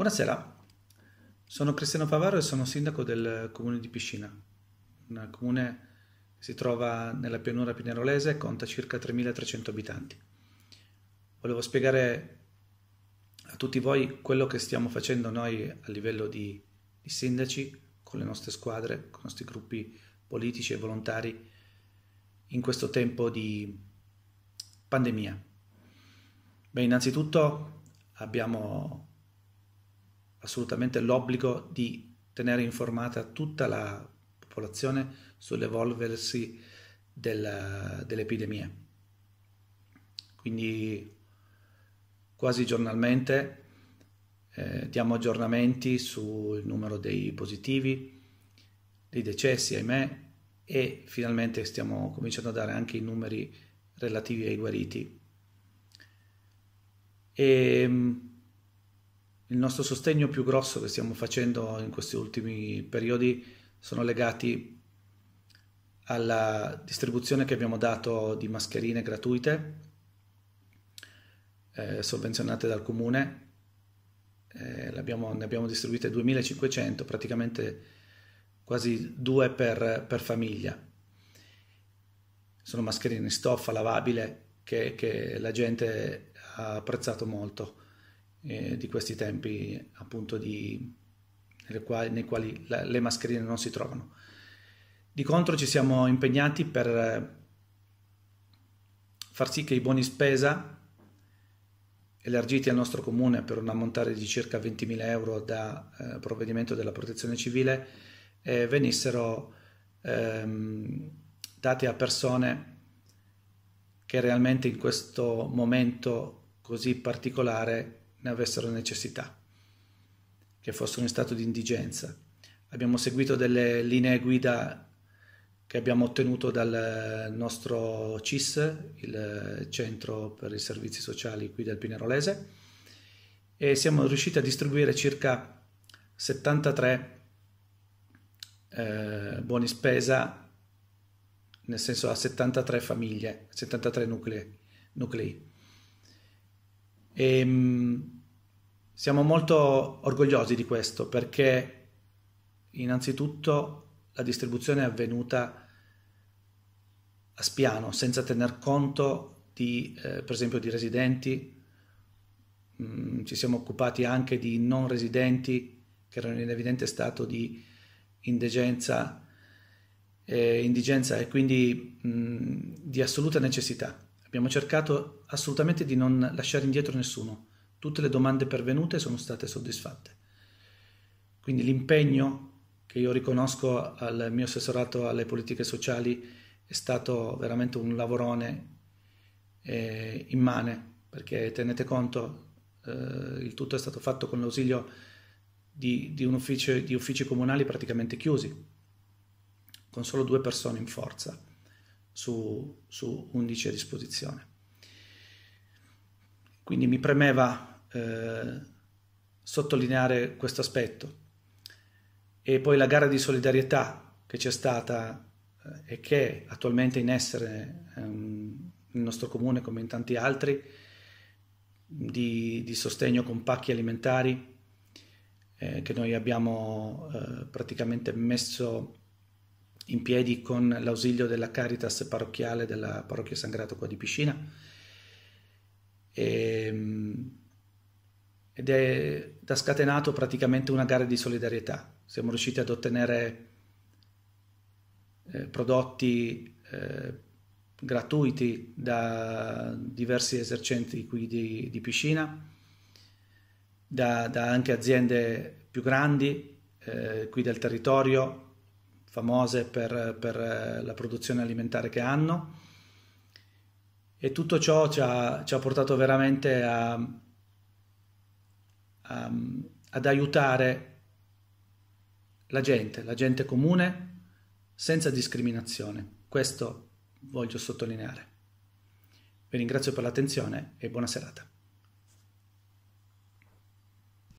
Buonasera, sono Cristiano Favaro e sono sindaco del comune di Piscina, un comune che si trova nella pianura pinerolese e conta circa 3.300 abitanti. Volevo spiegare a tutti voi quello che stiamo facendo noi a livello di, di sindaci, con le nostre squadre, con i nostri gruppi politici e volontari in questo tempo di pandemia. Beh, innanzitutto abbiamo assolutamente l'obbligo di tenere informata tutta la popolazione sull'evolversi della, dell'epidemia. Quindi quasi giornalmente eh, diamo aggiornamenti sul numero dei positivi, dei decessi, ahimè, e finalmente stiamo cominciando a dare anche i numeri relativi ai guariti. E, ehm, il nostro sostegno più grosso che stiamo facendo in questi ultimi periodi sono legati alla distribuzione che abbiamo dato di mascherine gratuite eh, sovvenzionate dal comune. Eh, ne abbiamo distribuite 2500, praticamente quasi due per, per famiglia. Sono mascherine in stoffa lavabile che, che la gente ha apprezzato molto eh, di questi tempi appunto di, quali, nei quali la, le mascherine non si trovano. Di contro ci siamo impegnati per eh, far sì che i buoni spesa elargiti al nostro comune per un ammontare di circa 20.000 euro da eh, provvedimento della protezione civile eh, venissero ehm, dati a persone che realmente in questo momento così particolare ne avessero necessità, che fossero in stato di indigenza. Abbiamo seguito delle linee guida che abbiamo ottenuto dal nostro CIS, il Centro per i Servizi Sociali qui del Pinerolese, e siamo riusciti a distribuire circa 73 eh, buoni spesa, nel senso a 73 famiglie, 73 nuclei. nuclei. E, ehm, siamo molto orgogliosi di questo perché innanzitutto la distribuzione è avvenuta a spiano, senza tener conto di, eh, per esempio, di residenti, mm, ci siamo occupati anche di non residenti che erano in evidente stato di indigenza, eh, indigenza e quindi mm, di assoluta necessità. Abbiamo cercato assolutamente di non lasciare indietro nessuno. Tutte le domande pervenute sono state soddisfatte. Quindi l'impegno che io riconosco al mio assessorato alle politiche sociali è stato veramente un lavorone eh, immane, perché tenete conto, eh, il tutto è stato fatto con l'ausilio di, di, ufficio, di uffici comunali praticamente chiusi, con solo due persone in forza su, su 11 a disposizione. Quindi mi premeva eh, sottolineare questo aspetto. E poi la gara di solidarietà che c'è stata eh, e che è attualmente in essere ehm, nel nostro comune come in tanti altri, di, di sostegno con pacchi alimentari eh, che noi abbiamo eh, praticamente messo in piedi con l'ausilio della Caritas parrocchiale della parrocchia San Grato qua di Piscina. E, ehm, ed è da scatenato praticamente una gara di solidarietà. Siamo riusciti ad ottenere eh, prodotti eh, gratuiti da diversi esercenti qui di, di piscina, da, da, anche aziende più grandi eh, qui del territorio, famose per, per eh, la produzione alimentare che hanno e tutto ciò ci ha, ci ha portato veramente a, a, ad aiutare la gente, la gente comune, senza discriminazione. Questo voglio sottolineare. Vi ringrazio per l'attenzione e buona serata.